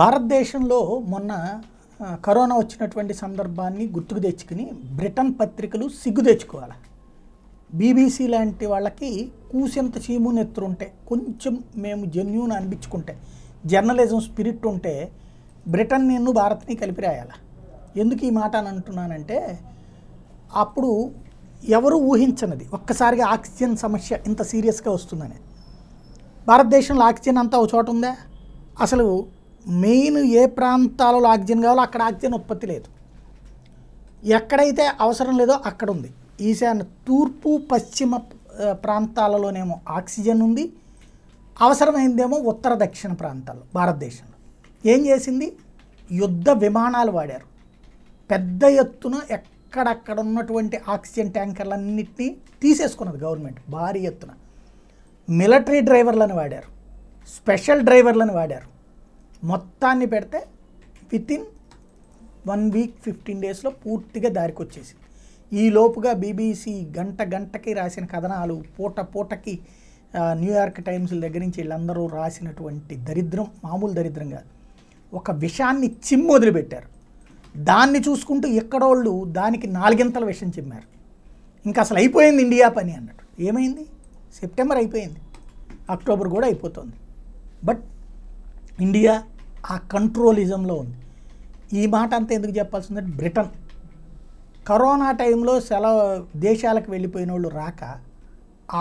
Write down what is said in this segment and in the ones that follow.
భారతదేశంలో మొన్న కరోనా వచ్చినటువంటి సందర్భాన్ని గుర్తుకు తెచ్చుకుని బ్రిటన్ పత్రికలు సిగ్గు తెచ్చుకోవాలి బీబీసీ లాంటి వాళ్ళకి కూసెంత చీము నెత్తురుంటే కొంచెం మేము జెన్యున్ అనిపించుకుంటే జర్నలిజం స్పిరిట్ ఉంటే బ్రిటన్ నేను భారత్ని కలిపి రాయాల ఎందుకు ఈ మాట అని అంటున్నానంటే అప్పుడు ఎవరు ఊహించనిది ఒక్కసారిగా ఆక్సిజన్ సమస్య ఇంత సీరియస్గా వస్తుందని భారతదేశంలో ఆక్సిజన్ అంతా ఒక చోట ఉందా అసలు మెయిన్ ఏ ప్రాంతాలలో ఆక్సిజన్ కావాలో అక్కడ ఆక్సిజన్ ఉత్పత్తి లేదు ఎక్కడైతే అవసరం లేదో అక్కడ ఉంది ఈశాన్య తూర్పు పశ్చిమ ప్రాంతాలలోనేమో ఆక్సిజన్ ఉంది అవసరమైందేమో ఉత్తర దక్షిణ ప్రాంతాల్లో భారతదేశంలో ఏం చేసింది యుద్ధ విమానాలు వాడారు పెద్ద ఎత్తున ఎక్కడక్కడ ఉన్నటువంటి ఆక్సిజన్ ట్యాంకర్లన్నింటినీ తీసేసుకున్నది గవర్నమెంట్ భారీ ఎత్తున మిలటరీ డ్రైవర్లను వాడారు స్పెషల్ డ్రైవర్లను వాడారు మొత్తాన్ని పెడితే within one week fifteen డేస్లో పూర్తిగా దారికి వచ్చేసి ఈ లోపుగా బీబీసీ గంట గంటకి రాసిన కథనాలు పూట పూటకి న్యూయార్క్ టైమ్స్ దగ్గర నుంచి వీళ్ళందరూ రాసినటువంటి దరిద్రం మామూలు దరిద్రం కాదు ఒక విషాన్ని చిమ్ము వదిలిపెట్టారు దాన్ని చూసుకుంటూ ఎక్కడోళ్ళు దానికి నాలుగింతల విషయం చిమ్మారు ఇంకా అసలు అయిపోయింది ఇండియా పని అన్నట్టు ఏమైంది సెప్టెంబర్ అయిపోయింది అక్టోబర్ కూడా అయిపోతుంది బట్ ఇండియా ఆ కంట్రోలిజంలో ఉంది ఈ మాట అంతా ఎందుకు చెప్పాల్సిందంటే బ్రిటన్ కరోనా టైంలో సెలవు దేశాలకు వెళ్ళిపోయిన వాళ్ళు రాక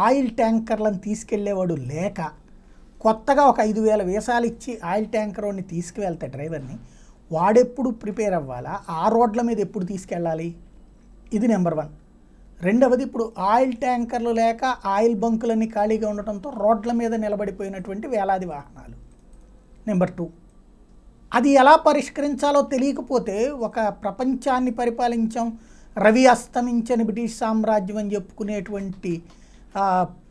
ఆయిల్ ట్యాంకర్లను తీసుకెళ్లేవాడు లేక కొత్తగా ఒక ఐదు వేల వీసాలు ఇచ్చి ఆయిల్ ట్యాంకర్ వాడిని తీసుకువెళ్తే డ్రైవర్ని వాడెప్పుడు ప్రిపేర్ అవ్వాలా ఆ రోడ్ల మీద ఎప్పుడు తీసుకెళ్ళాలి ఇది నెంబర్ వన్ రెండవది ఇప్పుడు ఆయిల్ ట్యాంకర్లు లేక ఆయిల్ బంకులన్నీ ఖాళీగా ఉండటంతో రోడ్ల మీద నిలబడిపోయినటువంటి వేలాది వాహనాలు నెంబర్ టూ అది ఎలా పరిష్కరించాలో తెలియకపోతే ఒక ప్రపంచాన్ని పరిపాలించాం రవి అస్తమించని బ్రిటిష్ సామ్రాజ్యం అని చెప్పుకునేటువంటి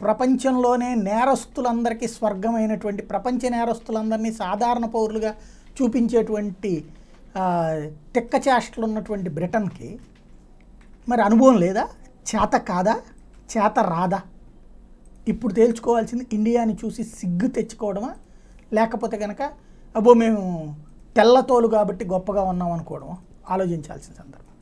ప్రపంచంలోనే నేరస్తులందరికీ స్వర్గమైనటువంటి ప్రపంచ నేరస్తులందరినీ సాధారణ పౌరులుగా చూపించేటువంటి తిక్కచేష్టలు ఉన్నటువంటి బ్రిటన్కి మరి అనుభవం లేదా చేత కాదా చేత రాదా ఇప్పుడు తేల్చుకోవాల్సింది ఇండియాని చూసి సిగ్గు తెచ్చుకోవడమా లేకపోతే కనుక అబ్బో మేము తెల్లతోలు కాబట్టి గొప్పగా ఉన్నాం అనుకోవడం ఆలోచించాల్సిన సందర్భం